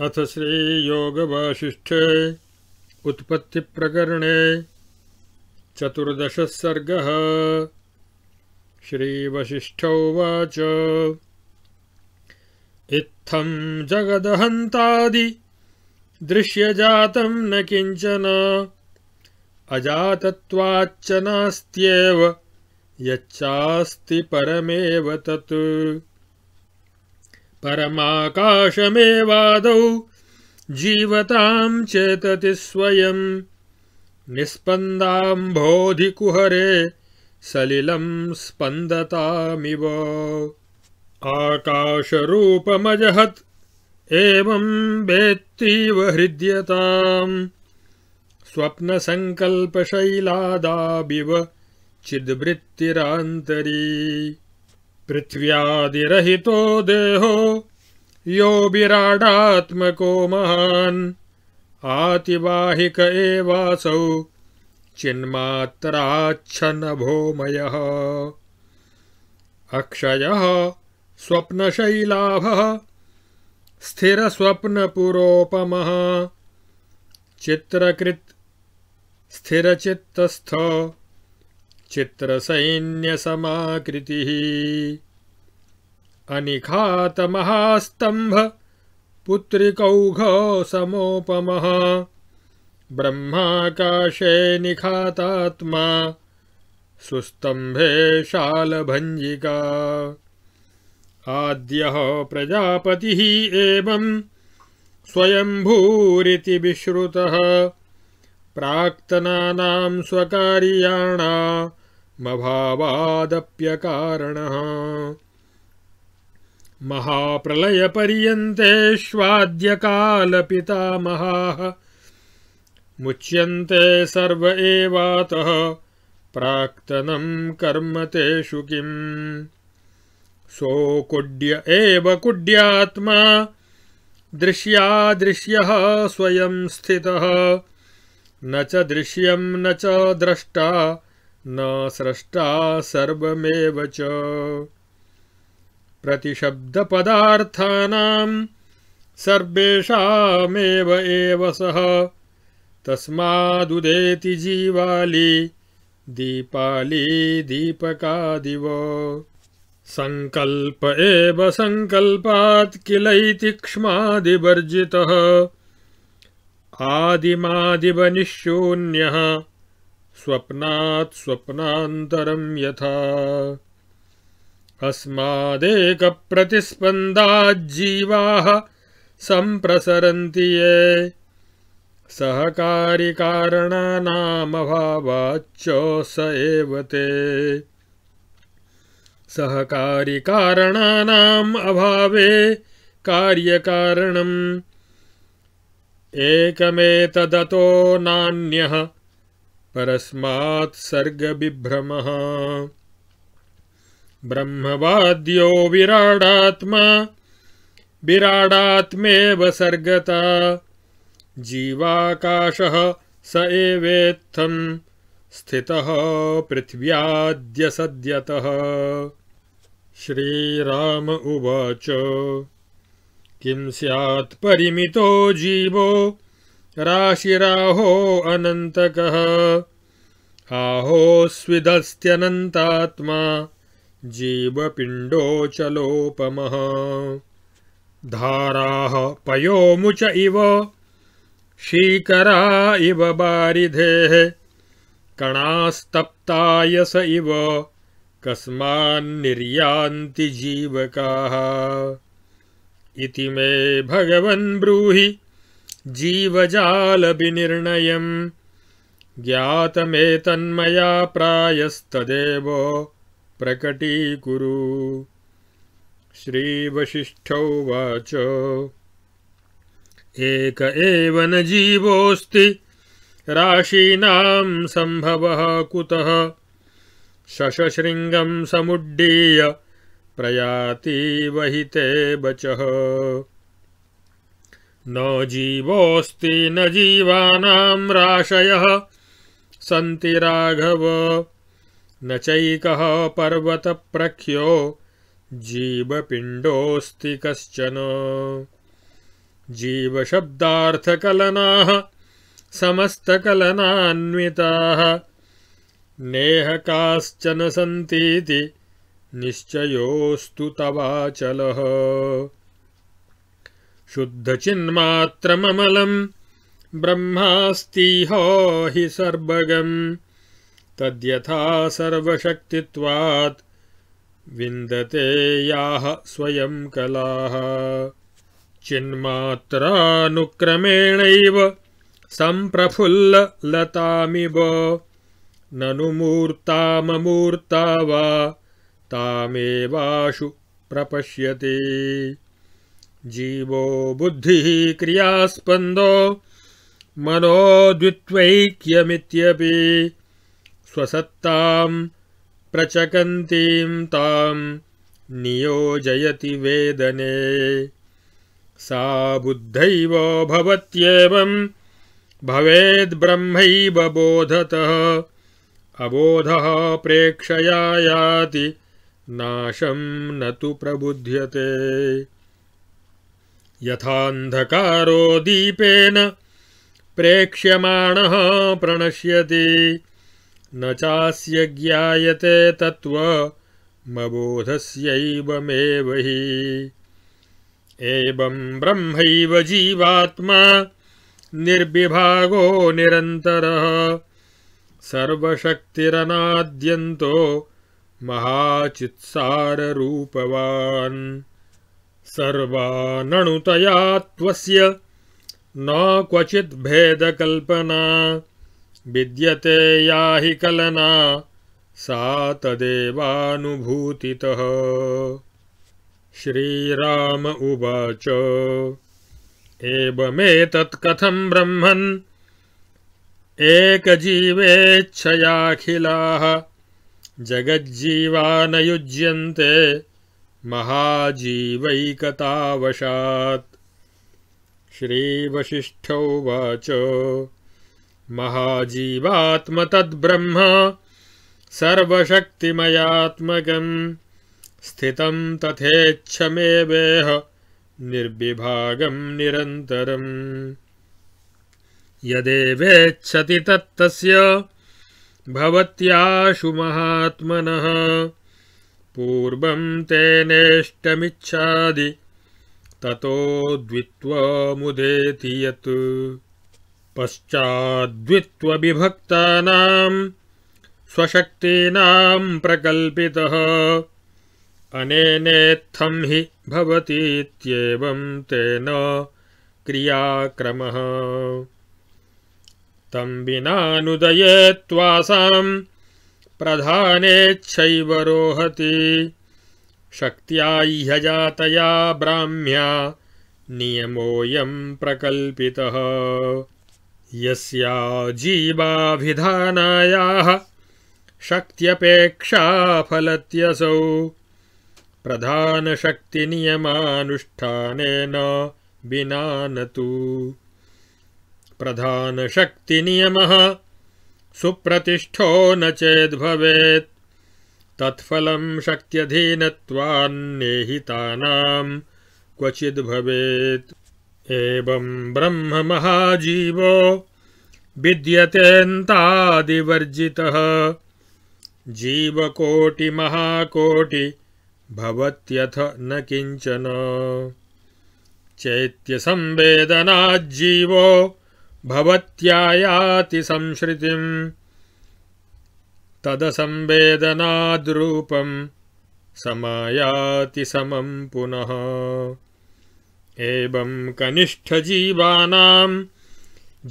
अथ श्रीयोगवासिष्ठे उत्पत्तिप्रकरणे चतुर्दशः सर्गः उवाच इत्थं जगदहन्तादि दृश्यजातम् न किञ्चन अजातत्वाच्च नास्त्येव यच्चास्ति परमेव तत् परमाकाशमेवाद जीवतां चेतति स्वयं निस्पन्दाम्भोधिकुहरे सलिलं स्पन्दतामिव आकाशरूपमजहत् एवं वेत्तीव संकल्प स्वप्नसङ्कल्पशैलादाविव चिद्वृत्तिरान्तरी पृथ्व्यादिरहितो देहो यो विराडात्मको महान आतिवाहिक एवासौ भोमय अक्षय स्वप्नशैलाभः स्थिरस्वप्नपुरोपमः चित्रकृत स्थिरचित्तस्थ अनिखात चित्रसैन्यसमाकृतिः अनिखातमहास्तम्भ पुत्रिकौघसमोपमः ब्रह्माकाशे निखातात्मा सुस्तंभे शालभंजिका आद्यः प्रजापति एवं स्वयम्भूरिति विश्रुतः प्राक्तनानां स्वकार्याणा आत्मभावादप्यकारणः महाप्रलयपर्यन्तेष्वाद्यकालपितामहाः मुच्यन्ते सर्व एवातः प्राक्तनं कर्म तेषु किम् सोकुड्य एव कुड्यात्मा दृश्यादृश्यः स्वयं स्थितः न च दृश्यं न च द्रष्टा न स्रष्टा सर्वमेव च प्रतिशब्द पदार्थानां सर्वेषामेव एव सः तस्मादुदेति जीवाली दीपाली दीपकादिव संकल्प एव संकल्पात् किलैति क्ष्मादिवर्जितः आदिमादिवनिशून्यः स्वप्नात् स्वप्नान्तरं यथा जीवा संप्रसरती ये सहकारिकारणानामभावाच्च स एव ते सहकारिकारणानाम् अभावे कार्य कार्यकारणम् एकमेतदतो नान्यः परस्मात् सर्गविभ्रमः ब्रह्मवाद्यो विराडात्मा विराडात्मे सर्गता जीवाकाश स एवेत्थं स्थित पृथिव्याद्य सद्यत श्रीराम उवाच किं स्यात् जीवो राशिराहो अनन्तकः आहोस्विदस्त्यनन्तात्मा जीवपिण्डोऽचलोपमः धाराः पयोमुच इव शीकरा इव बारिधेः कणास्तप्तायस इव कस्मान्निर्यान्ति जीवकाः इति मे भगवन् ब्रूहि में ज्ञातमेतन्मया प्रायस्तदेव प्रकटीकुरु श्रीवसिष्ठोवाच एक न जीवोऽस्ति राशीना संभव कुतः शशशृङ्गं समुड्डीय प्रयाति वहिते वचः न जीवस्ति न जीवाशय सी राघव न पर्वत प्रख्यो जीवपिंडोस्ति कशन जीवशब्दाथकलना समस्तकलनान्विताः नेह काश्चन सन्तीति निश्चयोऽस्तु शुद्धचिन्मात्रममलम् ब्रह्मास्तिहो हि सर्वगम् तद्यथा सर्वशक्तित्वात् विन्दते याः स्वयं कलाः चिन्मात्रानुक्रमेणैव सम्प्रफुल्लतामिव ननु मूर्ताममूर्ता वा तामेवाशु प्रपश्यति जीवो बुद्धि क्रियास्पंदो मनो द्वित्वैक्यमित्यपि स्वसत्तां प्रचकन्तीं तां नियोजयति वेदने सा बुद्धैव भवत्येवं भवेद् ब्रह्मैव बोधतः अबोधः प्रेक्षया याति नाशं न तु प्रबुध्यते यथाधकारो दीपेन प्रेक्ष्यमाणः प्रणश्यति न चास्य ज्ञाते तत्त्वमबोधस्यैव हि एवं ब्रह्म जीवात्मा निर्विभागो निरंतर सर्वशक्तिरना महाचित्साररूपवान् सर्वानणुतया त्वस्य न क्वचिद्भेदकल्पना विद्यते या हि कलना सा तदेवानुभूतितः श्रीराम उवाच एवमेतत्कथं ब्रह्मन् एकजीवेच्छयाखिलाः जगज्जीवा न युज्यन्ते महाजीवैकतावशात् श्रीवसिष्ठोवाच महाजीवात्मतद्ब्रह्म स्थित तथेच्छ मे वेह निर्भाग निरंतर यदेच्छति तत्शु महात्मनः पूर्वम् तेनेष्टमिच्छादि ततो द्वित्वमुदेति यत् पश्चाद्वित्वविभक्तानां स्वशक्तीनां प्रकल्पितः अनेनेत्थम् हि भवतीत्येवं तेन क्रियाक्रमः तं विनानुदये त्वासाम् प्रधानेच्छैव रोहति शक्त्या ह्यजातया ब्राह्म्या नियमोऽयम् प्रकल्पितः यस्या जीवाभिधानायाः शक्त्यपेक्षा फलत्यसौ प्रधानशक्तिनियमानुष्ठानेन विना न तु प्रधानशक्तिनियमः सुप्रतिष्ठो न चेद भवेत् चेद्भवेत् तत्फलं शक्त्यधीनत्वान्नेहितानां क्वचिद्भवेत् एवं ब्रह्ममहाजीवो विद्यतेऽन्तादिवर्जितः महाकोटि भवत्यथ न किञ्चन चैत्यसंवेदनाज्जीवो भवत्यायाति संश्रितिम् तदसंवेदनाद्रूपं समायाति समं पुनः एवं कनिष्ठ जीवानां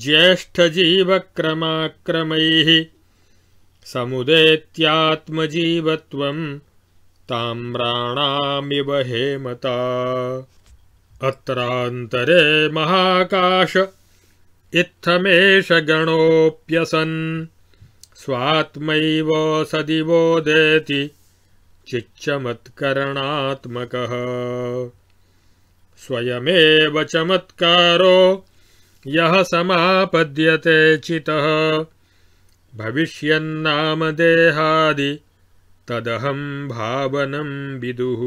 ज्येष्ठ जीवक्रमाक्रमैः समुदेत्यात्मजीवत्वं ताम्राणामिव हेमता अत्रान्तरे महाकाश इत्थमेष गणोऽप्यसन् स्वात्मैव स दिवोदेति चिच्चमत्करणात्मकः स्वयमेव चमत्कारो यः समापद्यते चितः तदहं भावनं विदुः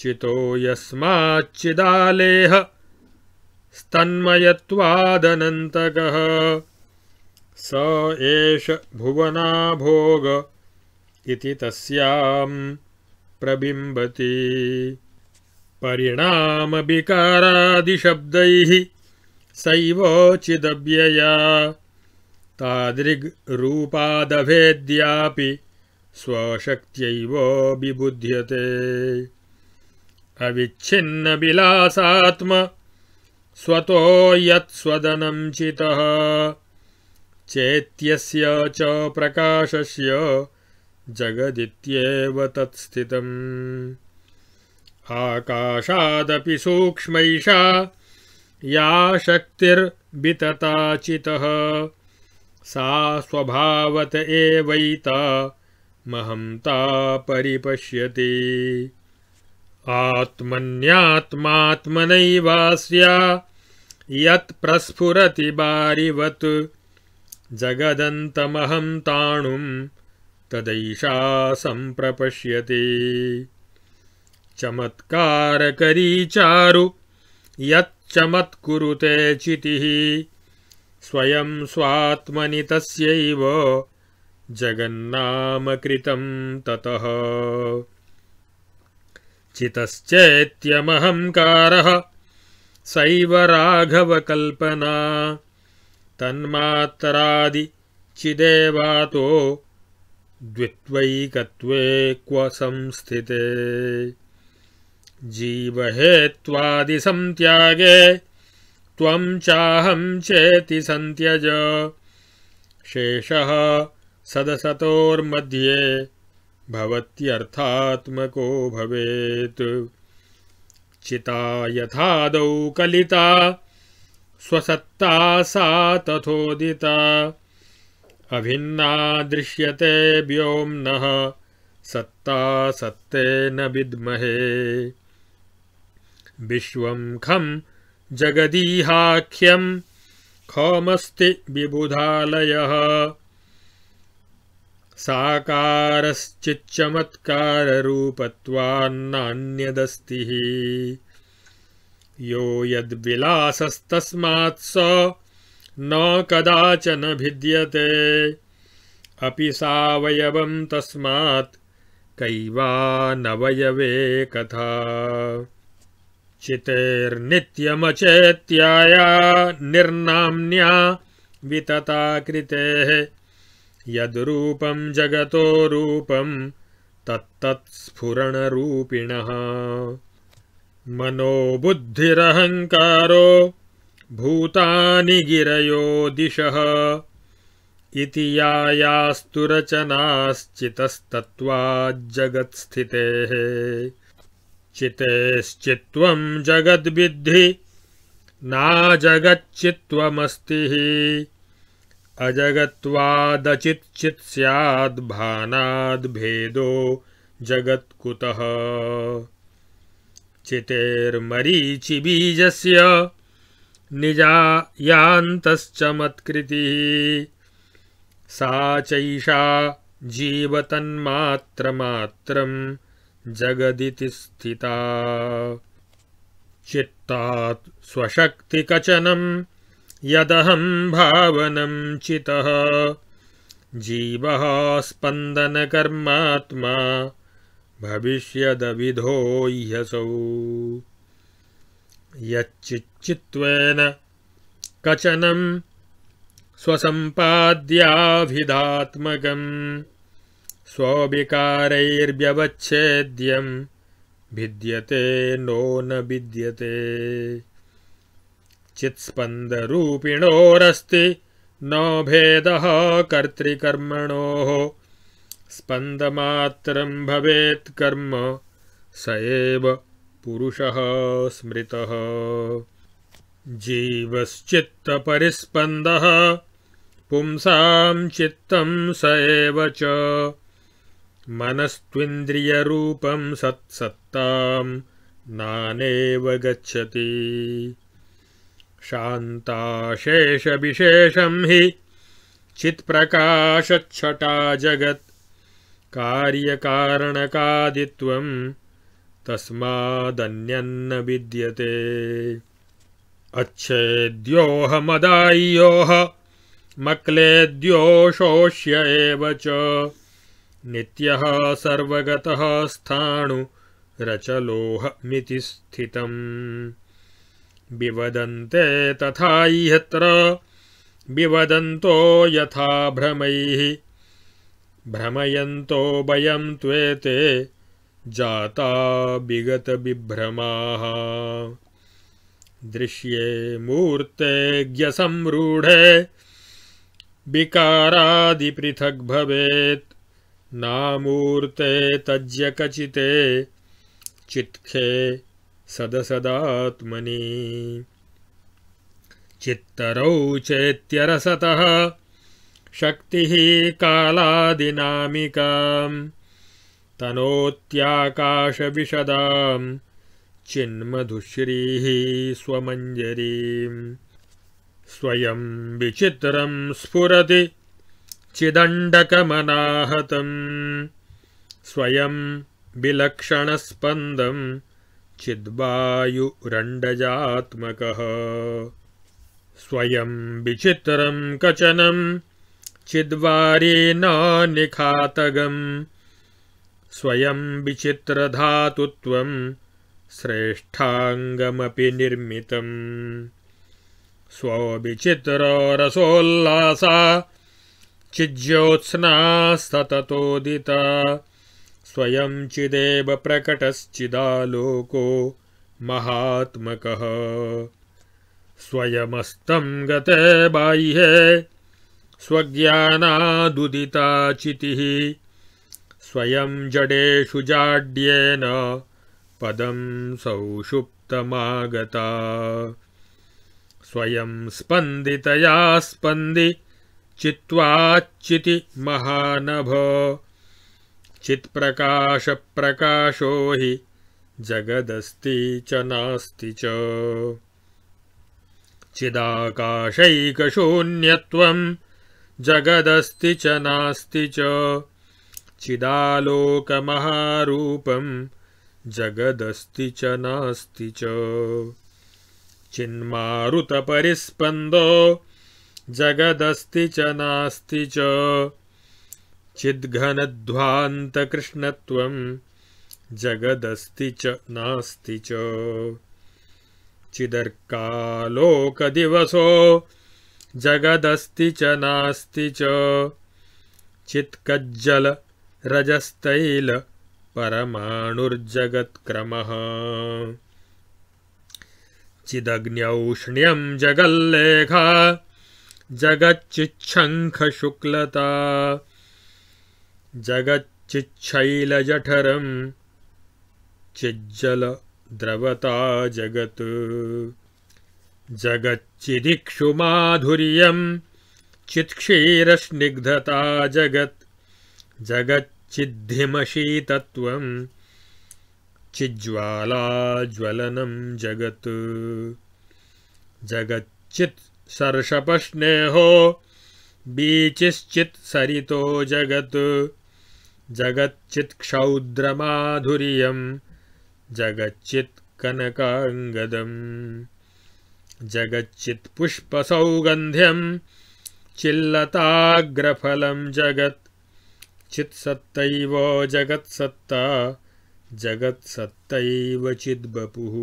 चितो यस्माच्चिदालेह स्तन्मयत्वादनन्तकः स एष भुवनाभोग इति तस्यां प्रबिम्बति परिणामविकारादिशब्दैः सैवोचिदव्यया तादृग्रूपादभेद्यापि स्वशक्त्यैव विबुध्यते अविच्छिन्नविलासात्म स्वतो यत्स्वदनं चितः चेत्यस्य च प्रकाशस्य जगदित्येव तत्स्थितम् आकाशादपि सूक्ष्मैषा या शक्तिर्वितता चितः सा स्वभावत एवैता महंता परिपश्यति आत्मन्यात्मात्मनैवास्या यत्प्रस्फुरति बारिवत् जगदन्तमहं ताणुं तदैषा सम्प्रपश्यते चमत्कारकरी चारु यच्चमत्कुरुते चितिः स्वयं स्वात्मनि तस्यैव जगन्नामकृतं ततः चितश्चेत्यमहङ्कारः सैव राघवकल्पना तो द्वित्वैकत्वे क्व संस्थिते जीवहेवादिगे त्वं चाहं चेति सन्त्यज शेषः सदसतोर्मध्ये भवत्यर्थात्मको भवेत् चिता यथादौ कलिता स्वसत्ता सा तथोदिता अभिन्ना दृश्यते व्योम्नः सत्ता सत्तेन विद्महे विश्वं खं जगदीहाख्यं खमस्ति विबुधालयः साकारश्चिच्चमत्काररूपत्वान्नान्यदस्ति यो यद्विलासस्तस्मात् स न कदाचन भिद्यते अपि सावयवं तस्मात् कैवानवयवे कथा चितेर्नित्यमचेत्याया निर्नाम्न्या वितता कृतेः यदूपम जगत रूपम तत्तत्स्फुरणरूपिणः मनोबुद्धिरहङ्कारो भूतानि गिरयो दिशः इति यायास्तु रचनाश्चितस्तत्त्वाज्जगत्स्थितेः चितेश्चित्त्वं जगद्विद्धि नाजगच्चित्वमस्ति अजगत्वादचित् भेदो भानाद्भेदो जगत्कुतः चितेर्मरीचिबीजस्य निजायान्तश्च मत्कृतिः सा चैषा जीवतन्मात्रमात्रं जगदिति स्थिता चित्तात् स्वशक्तिकचनं भावनं चितः जीवः स्पन्दनकर्मात्मा भविष्यदविधो ह्यसौ यच्चिच्चित्त्वेन कचनं स्वसम्पाद्याभिधात्मकम् स्वविकारैर्व्यवच्छेद्यं भिद्यते नो न विद्यते चित्स्पन्दरूपिणोरस्ति न भेद कर्तृकर्मणोः स्पन्दमात्रं भवत्कर्म कर्म स्मृत एव पुरुषः चित्त जीवश्चित्तपरिस्पन्दः पुंसां चित्तं स एव च नानेव गच्छति शान्ताशेषविशेषम् हि चित्प्रकाशच्छटा जगत् कार्यकारणकादित्वम् तस्मादन्यन्न विद्यते अच्छेद्योह मदायोह शोष्य एव च नित्यः सर्वगतः स्थाणु रचलोहमिति स्थितम् विवदन्ते तथा इहत्र विवदन्तो यथा भ्रमैः भ्रमयन्तो वयं त्वेते जाता विगतविभ्रमाः दृश्ये मूर्तेज्ञसंरूढे विकारादिपृथग् भवेत् नामूर्ते तज्यकचिते चित्खे सदसदात्मनि चित्तरौ चेत्यरसतः शक्तिः कालादिनामिकाम् तनोत्याकाशविशदाम् चिन्मधुश्रीः स्वमञ्जरीम् स्वयं विचित्रम् स्फुरति चिदण्डकमनाहतम् स्वयं विलक्षणस्पन्दम् चिद्वायुरण्डजात्मकः स्वयम् विचित्रम् कचनम् चिद्वारे न निखातकम् स्वयम् विचित्रधातुत्वम् श्रेष्ठाङ्गमपि निर्मितम् स्वविचित्रौ रसोल्लासा चिज्योत्स्ना सततोदिता स्वयं चिदेव प्रकटश्चिदालोको महात्मकः स्वयमस्तं गते बाह्ये स्वज्ञानादुदिता स्वयं जडेषु जाड्येन पदम सौषुप्तमागता स्वयं स्पन्दितया स्पंदी चित्वाच्चिति महानभ चित्प्रकाशप्रकाशो हि जगदस्ति च नास्ति च चिदाकाशैकशून्यत्वं जगदस्ति च नास्ति च चिदालोकमहारूपम् जगदस्ति च नास्ति च चिन्मारुतपरिस्पन्दो जगदस्ति च नास्ति च चिद्घनध्वान्तकृष्णत्वं जगदस्ति च नास्ति चिदर्कालोकदिवसो जगदस्ति च नास्ति च चित्कज्जलरजस्तैलपरमाणुर्जगत्क्रमः चिदग्न्यौष्ण्यं जगल्लेखा जगच्चिच्छङ्खशुक्लता जगच्चिच्छैलजठरं चिज्जलद्रवता जगत् जगच्चिदिक्षुमाधुर्यं चित्क्षीरस्निग्धता जगत् जगच्चिधिमशीत चिज्ज्वालाज्वलनं जगत् जगच्चित् सर्षपस्नेहो बीचिश्चित् सरितो जगच्चित्क्षौद्रमाधुर्यं जगच्चित्कनकाङ्गदं जगच्चित्पुष्पसौगन्ध्यं चिल्लताग्रफल जगत् चित्सत्तैव जगत्सत्ता जगत्सत्तैव चिद्बपुः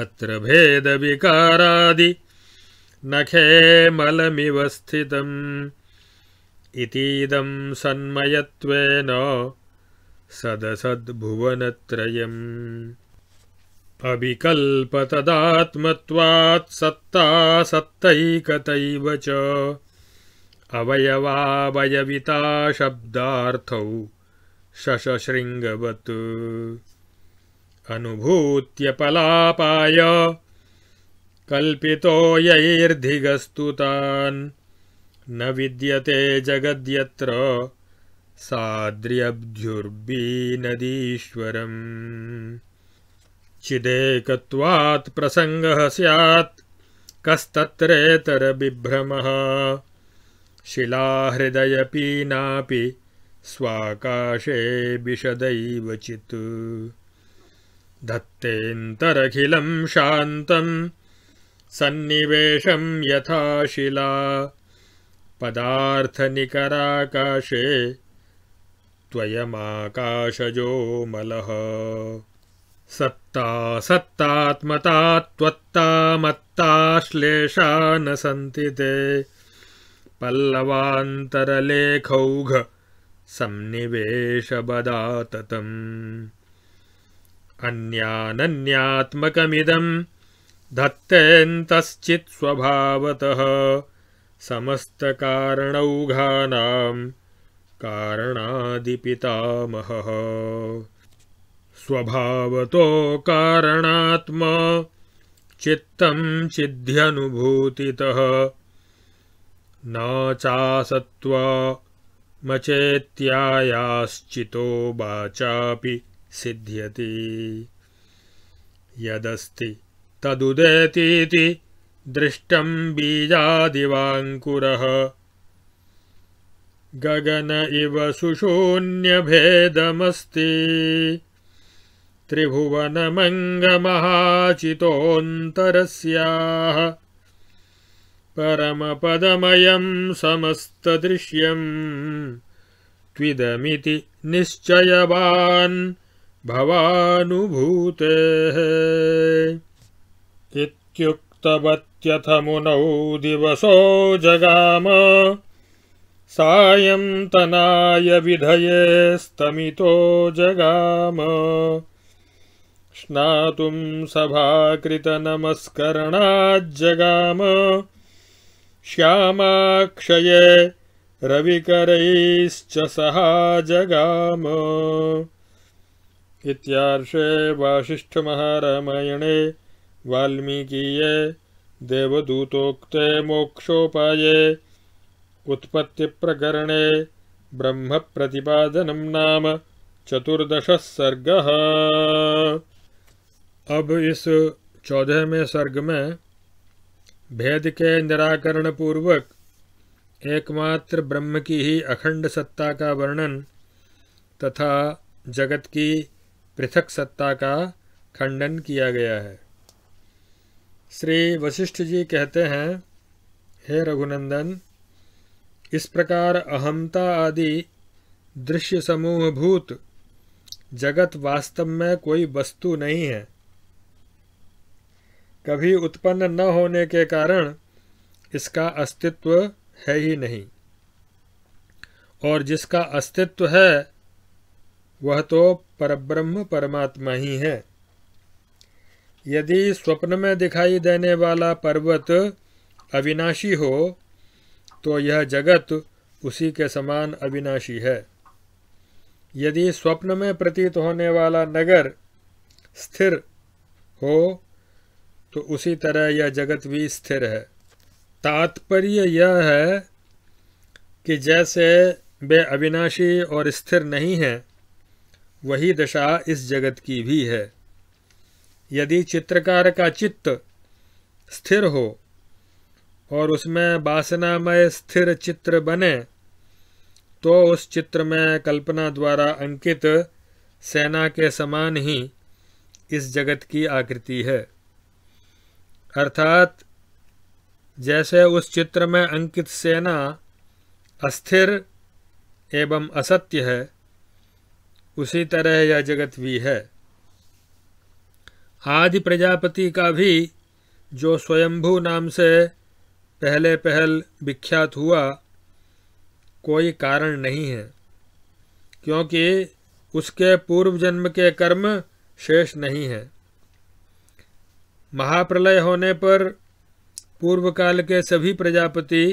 अत्र भेदविकारादि नखेमलमिव स्थितम् इतीदं सन्मयत्वेन सदसद्भुवनत्रयम् अविकल्पतदात्मत्वात्सत्तासत्तैकतैव च अवयवावयविताशब्दार्थौ शशशृङ्गवत् अनुभूत्य पलापाय कल्पितो यैर्धिगस्तु न विद्यते जगद्यत्र नदीश्वर साद्र्यब्ध्युर्बीनदीश्वरम् चिदेकत्वात् प्रसङ्गः स्यात् कस्तत्रेतरबिभ्रमः शिलाहृदयपीनापि स्वाकाशे विशदैव चित् धत्तेऽन्तरखिलं शान्तं सन्निवेशं यथा शिला पदार्थ निकराकाशे त्वयमाकाशजो मलह सत्ता सत्तात्मता त्वत्ता मत्ता श्लेषा न सन्ति ते पल्लवान्तरलेखौघ संनिवेशबदाततम् अन्यानन्यात्मकमिदं स्वभावतः समस्तकारणौघानाम् कारणादिपितामहः स्वभावतो स्वभावतोकारणात्मा चित्तं सिद्ध्यनुभूतितः नाचासत्त्वा मचेत्यायाश्चितो वाचापि सिध्यति यदस्ति तदुदेतीति दृष्टं बीजादिवाङ्कुरः गगन इव सुशून्यभेदमस्ति त्रिभुवनमङ्गमहाचितोऽन्तरस्याः परमपदमयं समस्तदृश्यम् त्विदमिति निश्चयवान् भवानुभूतेः इत्युक्तवत् मुनौ दिवसो जगाम सायं तनाय विधये स्तमितो जगाम स्नातुं सभाकृतनमस्करणाज्जगाम श्यामाक्षये रविकरैश्च सहा जगाम इत्यार्षे वासिष्ठमहारामायणे वाल्मीकीये देवदूतोक्ते मोक्षोपाये ब्रह्म ब्रह्मप्रतिपादनं नाम चतुर्दश सर्ग अब इस चौदहवें सर्ग में भेद के निराकरण पूर्वक एकमात्र ब्रह्म की ही अखंड सत्ता का वर्णन तथा जगत की पृथक सत्ता का खंडन किया गया है श्री वशिष्ठ जी कहते हैं हे रघुनंदन इस प्रकार अहमता आदि दृश्य समूहभूत जगत वास्तव में कोई वस्तु नहीं है कभी उत्पन्न न होने के कारण इसका अस्तित्व है ही नहीं और जिसका अस्तित्व है वह तो परब्रह्म परमात्मा ही है यदि स्वप्न में दिखाई देने वाला पर्वत अविनाशी हो तो यह जगत उसी के समान अविनाशी है यदि स्वप्न में प्रतीत होने वाला नगर स्थिर हो तो उसी तरह यह जगत भी स्थिर है तात्पर्य यह है कि जैसे वे अविनाशी और स्थिर नहीं हैं वही दशा इस जगत की भी है यदि चित्रकार का चित्त स्थिर हो और उसमें वासनामय स्थिर चित्र बने तो उस चित्र में कल्पना द्वारा अंकित सेना के समान ही इस जगत की आकृति है अर्थात जैसे उस चित्र में अंकित सेना अस्थिर एवं असत्य है उसी तरह यह जगत भी है आदि प्रजापति का भी जो स्वयंभू नाम से पहले पहल विख्यात हुआ कोई कारण नहीं है क्योंकि उसके पूर्व जन्म के कर्म शेष नहीं है महाप्रलय होने पर पूर्व काल के सभी प्रजापति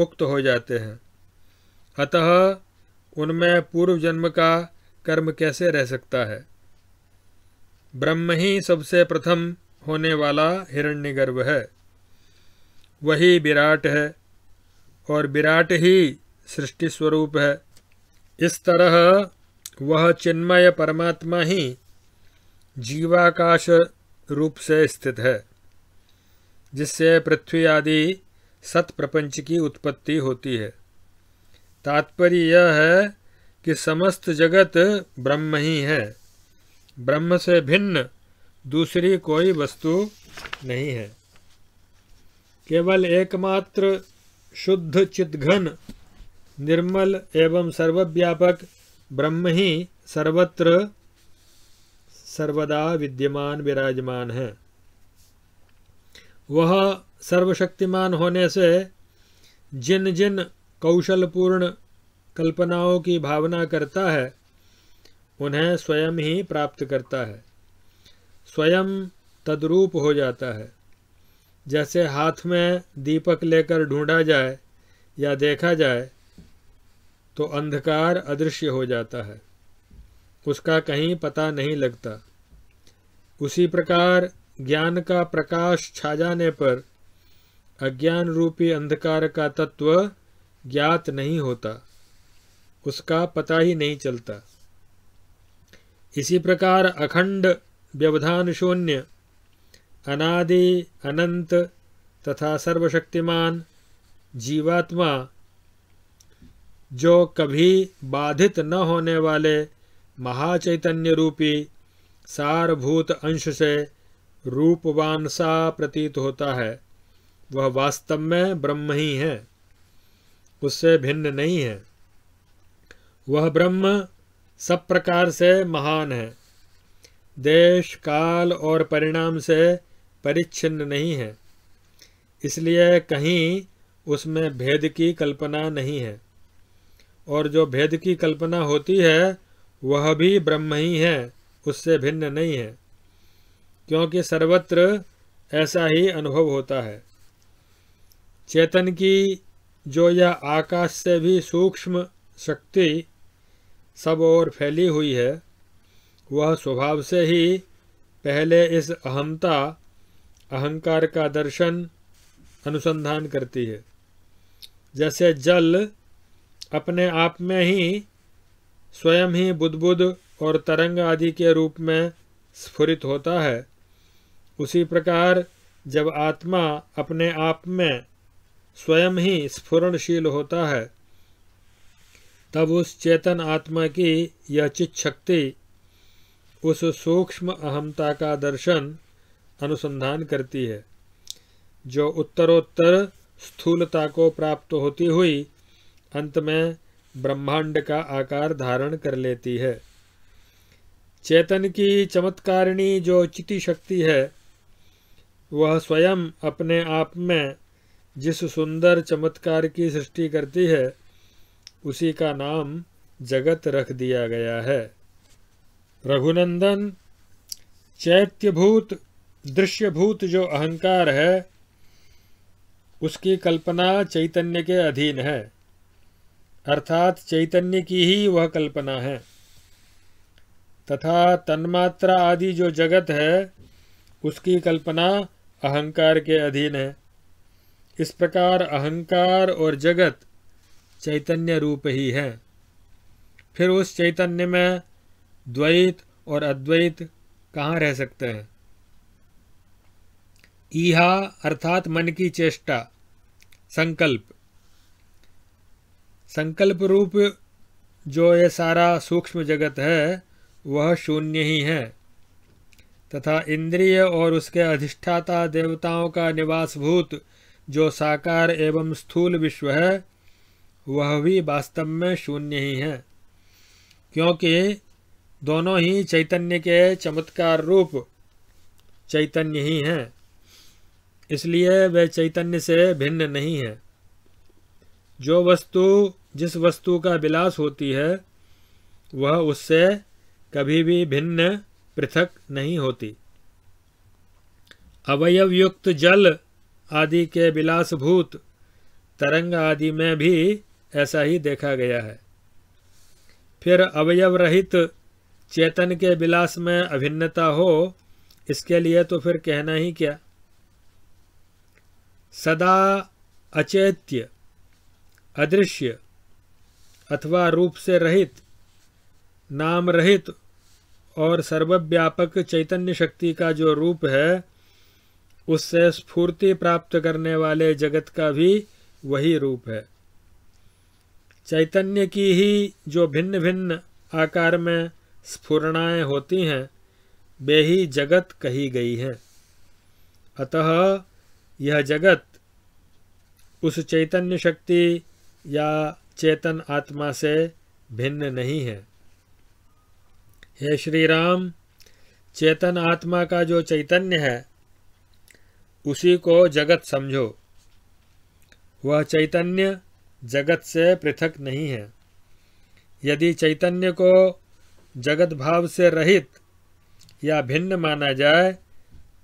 मुक्त हो जाते हैं अतः उनमें पूर्व जन्म का कर्म कैसे रह सकता है ब्रह्म ही सबसे प्रथम होने वाला हिरण्यगर्भ है वही विराट है और विराट ही सृष्टि स्वरूप है इस तरह वह चिन्मय परमात्मा ही जीवाकाश रूप से स्थित है जिससे पृथ्वी आदि प्रपंच की उत्पत्ति होती है तात्पर्य यह है कि समस्त जगत ब्रह्म ही है ब्रह्म से भिन्न दूसरी कोई वस्तु नहीं है केवल एकमात्र शुद्ध चिदघन निर्मल एवं सर्वव्यापक ब्रह्म ही सर्वत्र सर्वदा विद्यमान विराजमान है वह सर्वशक्तिमान होने से जिन जिन कौशलपूर्ण कल्पनाओं की भावना करता है उन्हें स्वयं ही प्राप्त करता है स्वयं तद्रूप हो जाता है जैसे हाथ में दीपक लेकर ढूंढा जाए या देखा जाए तो अंधकार अदृश्य हो जाता है उसका कहीं पता नहीं लगता उसी प्रकार ज्ञान का प्रकाश छा जाने पर अज्ञान रूपी अंधकार का तत्व ज्ञात नहीं होता उसका पता ही नहीं चलता इसी प्रकार अखंड व्यवधान शून्य अनादि अनंत तथा सर्वशक्तिमान जीवात्मा जो कभी बाधित न होने वाले महाचैतन्य रूपी सारभूत अंश से रूपवान सा प्रतीत होता है वह वास्तव में ब्रह्म ही है उससे भिन्न नहीं है वह ब्रह्म सब प्रकार से महान है देश काल और परिणाम से परिच्छिन्न नहीं है इसलिए कहीं उसमें भेद की कल्पना नहीं है और जो भेद की कल्पना होती है वह भी ब्रह्म ही है उससे भिन्न नहीं है क्योंकि सर्वत्र ऐसा ही अनुभव होता है चेतन की जो यह आकाश से भी सूक्ष्म शक्ति सब ओर फैली हुई है वह स्वभाव से ही पहले इस अहमता अहंकार का दर्शन अनुसंधान करती है जैसे जल अपने आप में ही स्वयं ही बुदबुद और तरंग आदि के रूप में स्फुरित होता है उसी प्रकार जब आत्मा अपने आप में स्वयं ही स्फुरणशील होता है तब उस चेतन आत्मा की यह चित शक्ति उस सूक्ष्म अहमता का दर्शन अनुसंधान करती है जो उत्तरोत्तर स्थूलता को प्राप्त होती हुई अंत में ब्रह्मांड का आकार धारण कर लेती है चेतन की चमत्कारिणी जो चिति शक्ति है वह स्वयं अपने आप में जिस सुंदर चमत्कार की सृष्टि करती है उसी का नाम जगत रख दिया गया है रघुनंदन चैत्यभूत दृश्यभूत जो अहंकार है उसकी कल्पना चैतन्य के अधीन है अर्थात चैतन्य की ही वह कल्पना है तथा तन्मात्रा आदि जो जगत है उसकी कल्पना अहंकार के अधीन है इस प्रकार अहंकार और जगत चैतन्य रूप ही है फिर उस चैतन्य में द्वैत और अद्वैत कहाँ रह सकते हैं ईहा अर्थात मन की चेष्टा संकल्प संकल्प रूप जो ये सारा सूक्ष्म जगत है वह शून्य ही है तथा इंद्रिय और उसके अधिष्ठाता देवताओं का निवास भूत जो साकार एवं स्थूल विश्व है वह भी वास्तव में शून्य ही है क्योंकि दोनों ही चैतन्य के चमत्कार रूप चैतन्य ही हैं इसलिए वे चैतन्य से भिन्न नहीं है जो वस्तु जिस वस्तु का विलास होती है वह उससे कभी भी भिन्न पृथक नहीं होती अवयवयुक्त जल आदि के विलासभूत तरंग आदि में भी ऐसा ही देखा गया है फिर अवयव रहित चेतन के विलास में अभिन्नता हो इसके लिए तो फिर कहना ही क्या सदा अचैत्य अदृश्य अथवा रूप से रहित नाम रहित और सर्वव्यापक चैतन्य शक्ति का जो रूप है उससे स्फूर्ति प्राप्त करने वाले जगत का भी वही रूप है चैतन्य की ही जो भिन्न भिन्न आकार में स्फुरणाएँ होती हैं वे ही जगत कही गई हैं अतः यह जगत उस चैतन्य शक्ति या चेतन आत्मा से भिन्न नहीं है हे श्री राम चेतन आत्मा का जो चैतन्य है उसी को जगत समझो वह चैतन्य जगत से पृथक नहीं है यदि चैतन्य को जगत भाव से रहित या भिन्न माना जाए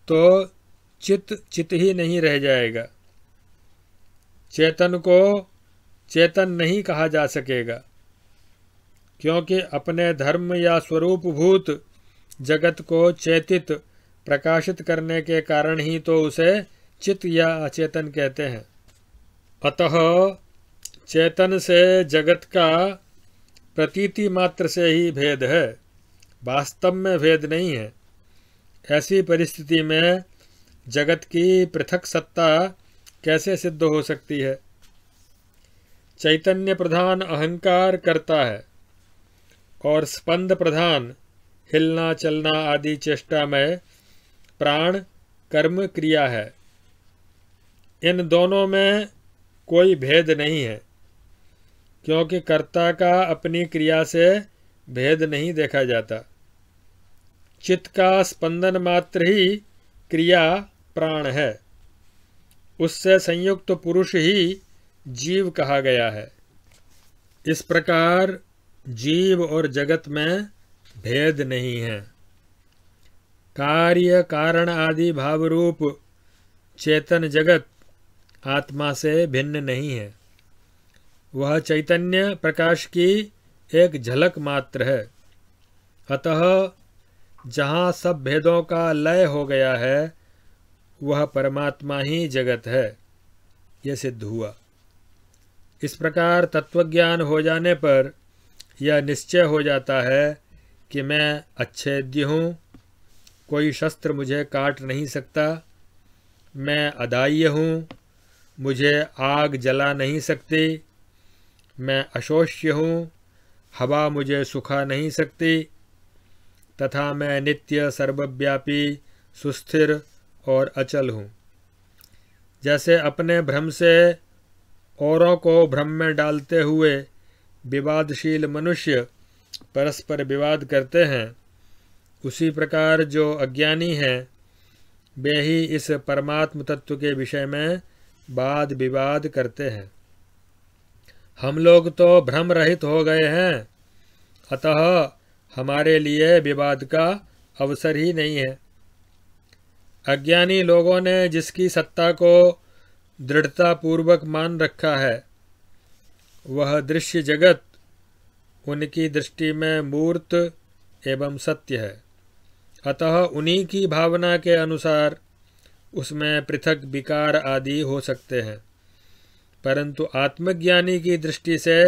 तो चित चित ही नहीं रह जाएगा चेतन को चेतन नहीं कहा जा सकेगा क्योंकि अपने धर्म या स्वरूपभूत जगत को चेतित प्रकाशित करने के कारण ही तो उसे चित्त या अचेतन कहते हैं अतः चेतन से जगत का प्रतीति मात्र से ही भेद है वास्तव में भेद नहीं है ऐसी परिस्थिति में जगत की पृथक सत्ता कैसे सिद्ध हो सकती है चैतन्य प्रधान अहंकार करता है और स्पंद प्रधान हिलना चलना आदि चेष्टा में प्राण कर्म क्रिया है इन दोनों में कोई भेद नहीं है क्योंकि कर्ता का अपनी क्रिया से भेद नहीं देखा जाता चित्त का स्पंदन मात्र ही क्रिया प्राण है उससे संयुक्त पुरुष ही जीव कहा गया है इस प्रकार जीव और जगत में भेद नहीं है कार्य कारण आदि भाव रूप चेतन जगत आत्मा से भिन्न नहीं है वह चैतन्य प्रकाश की एक झलक मात्र है अतः जहाँ सब भेदों का लय हो गया है वह परमात्मा ही जगत है यह सिद्ध हुआ इस प्रकार तत्वज्ञान हो जाने पर यह निश्चय हो जाता है कि मैं अच्छेद्य हूँ कोई शस्त्र मुझे काट नहीं सकता मैं अदाह्य हूँ मुझे आग जला नहीं सकती मैं अशोष्य हूँ हवा मुझे सुखा नहीं सकती तथा मैं नित्य सर्वव्यापी सुस्थिर और अचल हूँ जैसे अपने भ्रम से औरों को भ्रम में डालते हुए विवादशील मनुष्य परस्पर विवाद करते हैं उसी प्रकार जो अज्ञानी हैं वे ही इस परमात्म तत्व के विषय में वाद विवाद करते हैं हम लोग तो भ्रम रहित हो गए हैं अतः हमारे लिए विवाद का अवसर ही नहीं है अज्ञानी लोगों ने जिसकी सत्ता को दृढ़तापूर्वक मान रखा है वह दृश्य जगत उनकी दृष्टि में मूर्त एवं सत्य है अतः उन्हीं की भावना के अनुसार उसमें पृथक विकार आदि हो सकते हैं परंतु आत्मज्ञानी की दृष्टि से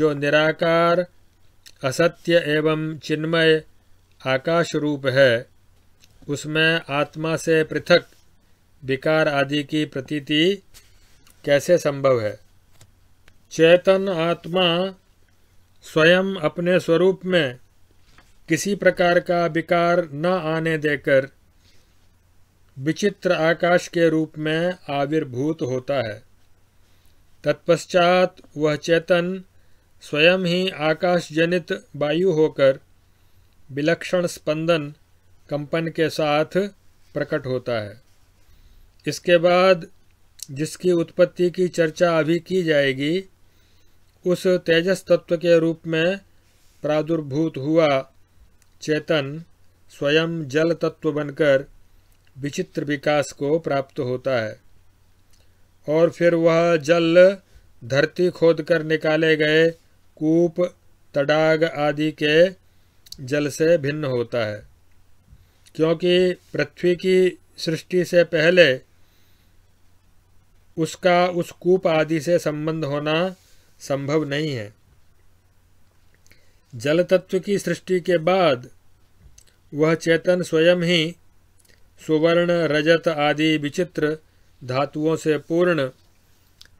जो निराकार असत्य एवं चिन्मय आकाश रूप है उसमें आत्मा से पृथक विकार आदि की प्रतीति कैसे संभव है चेतन आत्मा स्वयं अपने स्वरूप में किसी प्रकार का विकार न आने देकर विचित्र आकाश के रूप में आविर्भूत होता है तत्पश्चात वह चेतन स्वयं ही आकाश जनित वायु होकर विलक्षण स्पंदन कंपन के साथ प्रकट होता है इसके बाद जिसकी उत्पत्ति की चर्चा अभी की जाएगी उस तेजस तत्व के रूप में प्रादुर्भूत हुआ चेतन स्वयं जल तत्व बनकर विचित्र विकास को प्राप्त होता है और फिर वह जल धरती खोद कर निकाले गए कूप तडाग आदि के जल से भिन्न होता है क्योंकि पृथ्वी की सृष्टि से पहले उसका उस कूप आदि से संबंध होना संभव नहीं है जल तत्व की सृष्टि के बाद वह चेतन स्वयं ही सुवर्ण रजत आदि विचित्र धातुओं से पूर्ण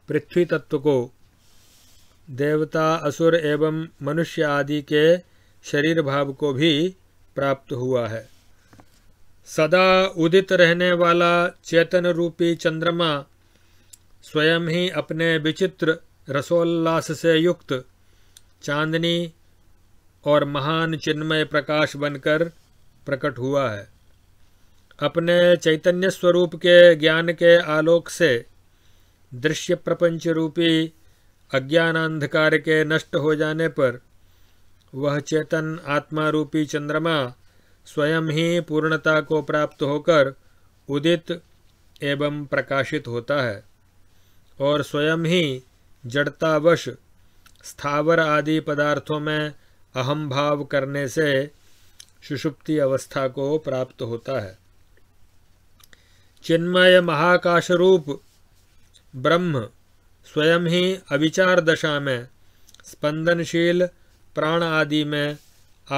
पृथ्वी तत्व को देवता असुर एवं मनुष्य आदि के शरीर भाव को भी प्राप्त हुआ है सदा उदित रहने वाला चेतन रूपी चंद्रमा स्वयं ही अपने विचित्र रसोल्लास से युक्त चांदनी और महान चिन्मय प्रकाश बनकर प्रकट हुआ है अपने चैतन्य स्वरूप के ज्ञान के आलोक से दृश्य प्रपंच रूपी अज्ञान अंधकार के नष्ट हो जाने पर वह चेतन आत्मा रूपी चंद्रमा स्वयं ही पूर्णता को प्राप्त होकर उदित एवं प्रकाशित होता है और स्वयं ही जड़तावश स्थावर आदि पदार्थों में अहम भाव करने से सुषुप्ति अवस्था को प्राप्त होता है चिन्मय महाकाश रूप ब्रह्म स्वयं ही अविचार दशा में स्पंदनशील प्राण आदि में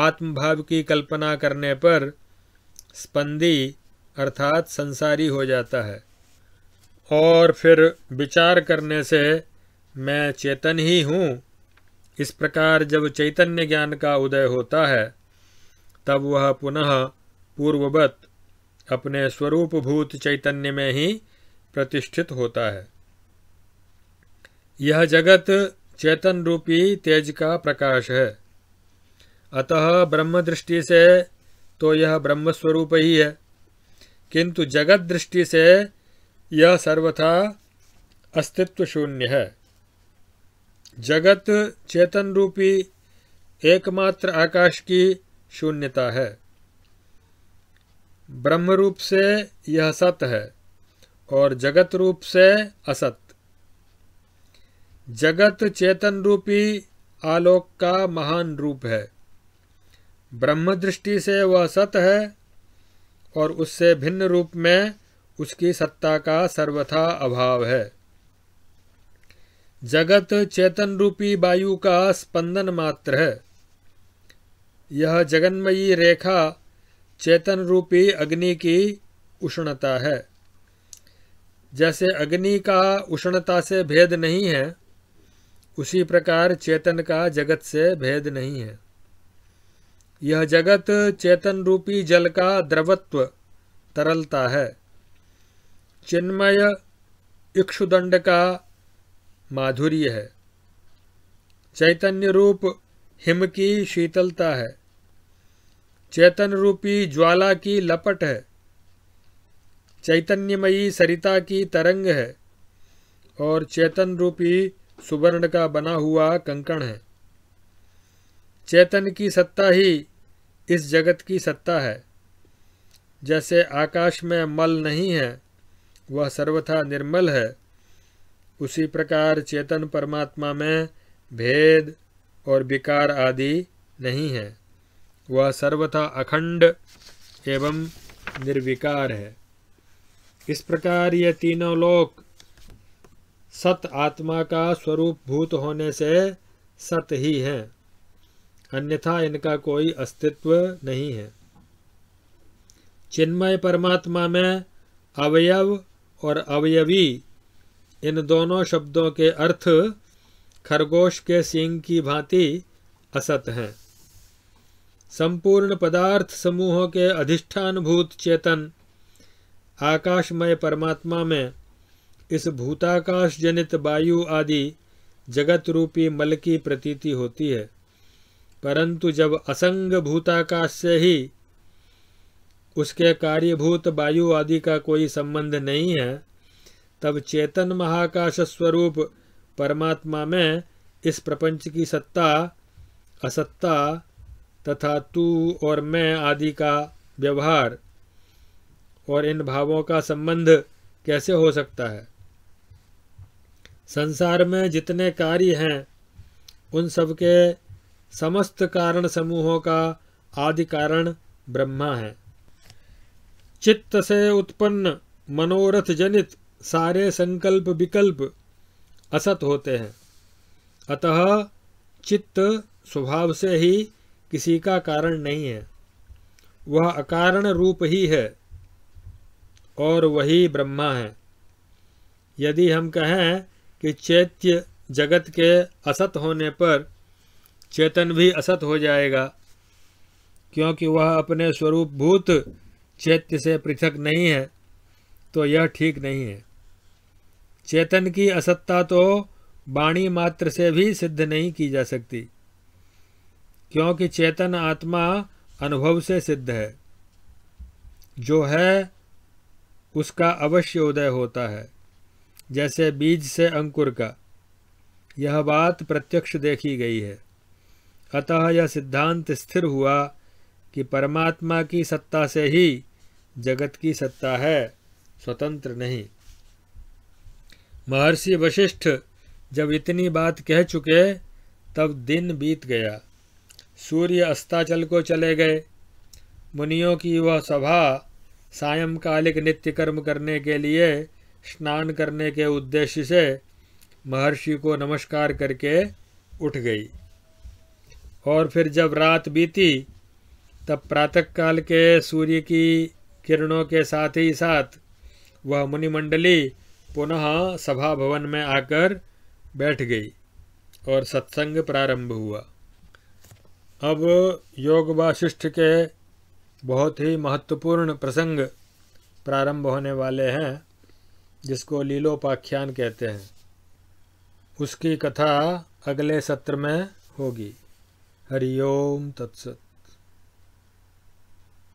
आत्मभाव की कल्पना करने पर स्पंदी अर्थात संसारी हो जाता है और फिर विचार करने से मैं चेतन ही हूँ इस प्रकार जब चैतन्य ज्ञान का उदय होता है तब वह पुनः पूर्ववत अपने स्वरूपभूत चैतन्य में ही प्रतिष्ठित होता है यह जगत चेतन रूपी तेज का प्रकाश है अतः ब्रह्म दृष्टि से तो यह ब्रह्म स्वरूप ही है किंतु जगत दृष्टि से यह सर्वथा अस्तित्व शून्य है जगत चेतन रूपी एकमात्र आकाश की शून्यता है ब्रह्म रूप से यह सत है और जगत रूप से असत जगत चेतन रूपी आलोक का महान रूप है ब्रह्म दृष्टि से वह सत है और उससे भिन्न रूप में उसकी सत्ता का सर्वथा अभाव है जगत चेतन रूपी वायु का स्पंदन मात्र है यह जगन्मयी रेखा चेतन रूपी अग्नि की उष्णता है जैसे अग्नि का उष्णता से भेद नहीं है उसी प्रकार चेतन का जगत से भेद नहीं है यह जगत चेतन रूपी जल का द्रवत्व तरलता है चिन्मय इक्षुदंड का माधुर्य है चैतन्य रूप हिम की शीतलता है चेतन रूपी ज्वाला की लपट है चैतन्यमयी सरिता की तरंग है और चेतन रूपी सुवर्ण का बना हुआ कंकण है चेतन की सत्ता ही इस जगत की सत्ता है जैसे आकाश में मल नहीं है वह सर्वथा निर्मल है उसी प्रकार चेतन परमात्मा में भेद और विकार आदि नहीं है वह सर्वथा अखंड एवं निर्विकार है इस प्रकार ये तीनों लोक सत आत्मा का स्वरूप भूत होने से सत ही हैं अन्यथा इनका कोई अस्तित्व नहीं है चिन्मय परमात्मा में अवयव और अवयवी इन दोनों शब्दों के अर्थ खरगोश के सिंह की भांति असत हैं संपूर्ण पदार्थ समूह के अधिष्ठानभूत चेतन आकाशमय परमात्मा में इस भूताकाश जनित वायु आदि जगत रूपी मल की प्रतीति होती है परंतु जब असंग भूताकाश से ही उसके कार्यभूत वायु आदि का कोई संबंध नहीं है तब चेतन महाकाश स्वरूप परमात्मा में इस प्रपंच की सत्ता असत्ता तथा तू और मैं आदि का व्यवहार और इन भावों का संबंध कैसे हो सकता है संसार में जितने कार्य हैं उन सब के समस्त कारण समूहों का आदि कारण ब्रह्मा है चित्त से उत्पन्न मनोरथ जनित सारे संकल्प विकल्प असत होते हैं अतः चित्त स्वभाव से ही किसी का कारण नहीं है वह अकारण रूप ही है और वही ब्रह्मा है यदि हम कहें कि चैत्य जगत के असत होने पर चेतन भी असत हो जाएगा क्योंकि वह अपने स्वरूप भूत चैत्य से पृथक नहीं है तो यह ठीक नहीं है चेतन की असत्ता तो वाणी मात्र से भी सिद्ध नहीं की जा सकती क्योंकि चेतन आत्मा अनुभव से सिद्ध है जो है उसका अवश्य उदय होता है जैसे बीज से अंकुर का यह बात प्रत्यक्ष देखी गई है अतः यह सिद्धांत स्थिर हुआ कि परमात्मा की सत्ता से ही जगत की सत्ता है स्वतंत्र नहीं महर्षि वशिष्ठ जब इतनी बात कह चुके तब दिन बीत गया सूर्य अस्ताचल को चले गए मुनियों की वह सभा सायंकालिक नित्य कर्म करने के लिए स्नान करने के उद्देश्य से महर्षि को नमस्कार करके उठ गई और फिर जब रात बीती तब प्रातःकाल के सूर्य की किरणों के साथ ही साथ वह मुनिमंडली पुनः सभा भवन में आकर बैठ गई और सत्संग प्रारंभ हुआ अब योग वाशिष्ठ के बहुत ही महत्वपूर्ण प्रसंग प्रारंभ होने वाले हैं जिसको लीलोपाख्यान कहते हैं उसकी कथा अगले सत्र में होगी हरिओम तत्सत